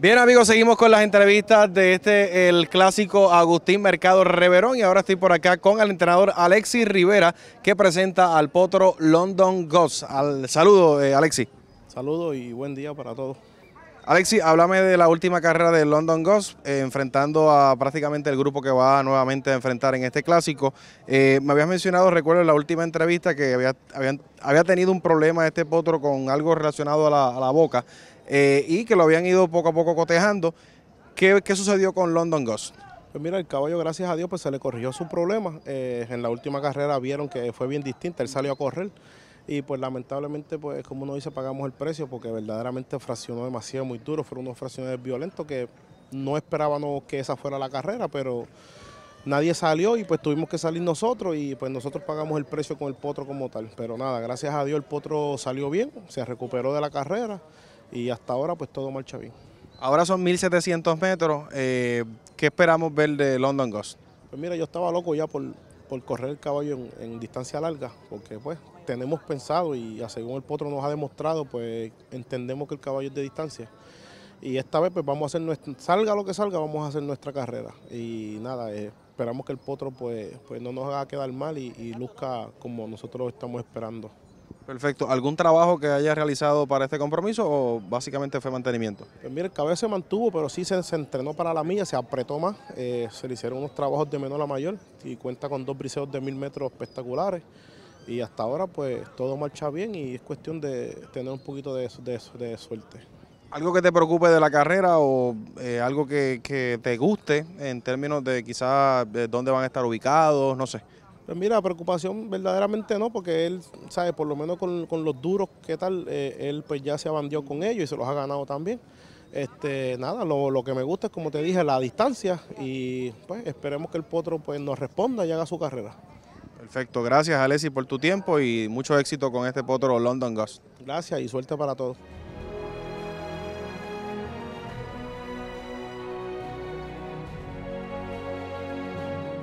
Bien amigos, seguimos con las entrevistas de este, el clásico Agustín Mercado Reverón y ahora estoy por acá con el entrenador Alexis Rivera que presenta al potro London Ghost. Al, saludo eh, Alexis. Saludo y buen día para todos. Alexis, háblame de la última carrera de London Ghost, eh, enfrentando a prácticamente el grupo que va nuevamente a enfrentar en este clásico. Eh, me habías mencionado, recuerdo en la última entrevista, que había, tenido un problema este potro con algo relacionado a la, a la boca. Eh, y que lo habían ido poco a poco cotejando. ¿Qué, sucedió con London Ghost? Pues mira, el caballo, gracias a Dios, pues se le corrigió su problema. Eh, en la última carrera vieron que fue bien distinta, él salió a correr. Y pues lamentablemente, pues como uno dice, pagamos el precio porque verdaderamente fraccionó demasiado, muy duro. Fueron unos fracciones violentos que no esperábamos que esa fuera la carrera, pero nadie salió y pues tuvimos que salir nosotros y pues nosotros pagamos el precio con el potro como tal. Pero nada, gracias a Dios el potro salió bien, se recuperó de la carrera y hasta ahora pues todo marcha bien. Ahora son 1700 metros, eh, ¿qué esperamos ver de London Ghost? Pues mira, yo estaba loco ya por, por correr el caballo en, distancia larga, porque pues tenemos pensado y según el potro nos ha demostrado, pues entendemos que el caballo es de distancia. Y esta vez pues vamos a hacer nuestra, salga lo que salga, vamos a hacer nuestra carrera. Y nada, eh, esperamos que el potro pues, pues no nos haga quedar mal y, y luzca como nosotros estamos esperando. Perfecto. ¿Algún trabajo que haya realizado para este compromiso o básicamente fue mantenimiento? Pues mira, el cabello se mantuvo, pero sí se, entrenó para la milla, se apretó más. Eh, se le hicieron unos trabajos de menor a mayor y cuenta con dos briseos de mil metros espectaculares. Y hasta ahora, pues todo marcha bien y es cuestión de tener un poquito de, suerte. ¿Algo que te preocupe de la carrera o eh, algo que, te guste en términos de quizás dónde van a estar ubicados? No sé. Pues mira, preocupación verdaderamente no, porque él, sabe, por lo menos con, los duros, ¿qué tal? Eh, él pues ya se abandió con ellos y se los ha ganado también. Este, nada, lo, que me gusta es, como te dije, la distancia y pues esperemos que el potro pues nos responda y haga su carrera. Perfecto, gracias Alessi por tu tiempo y mucho éxito con este potro London Ghost. Gracias y suerte para todos.